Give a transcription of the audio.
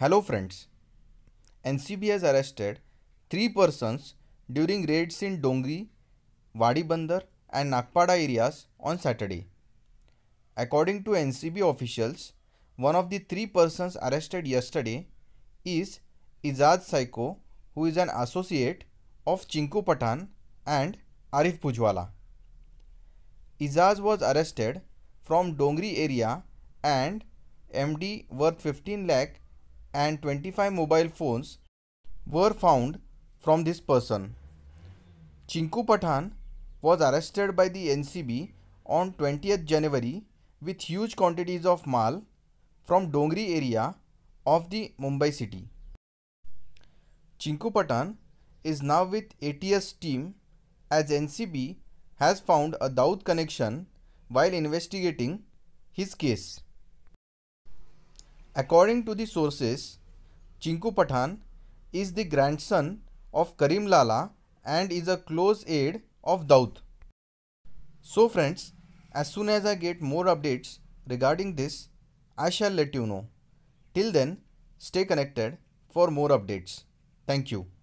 Hello friends. NCB has arrested three persons during raids in Dongri, Wadi Bandar and Nakpada areas on Saturday. According to NCB officials, one of the three persons arrested yesterday is Izad Saiko who is an associate of Chinku Patan and Arif Pujwala. Izaz was arrested from Dongri area and MD worth 15 lakh and 25 mobile phones were found from this person. Chinku Pathan was arrested by the NCB on 20th January with huge quantities of mal from Dongri area of the Mumbai city. Chinku Pathan is now with ATS team as NCB has found a Daud connection while investigating his case. According to the sources, Chinku Pathan is the grandson of Karim Lala and is a close aide of Daud. So friends, as soon as I get more updates regarding this, I shall let you know. Till then, stay connected for more updates. Thank you.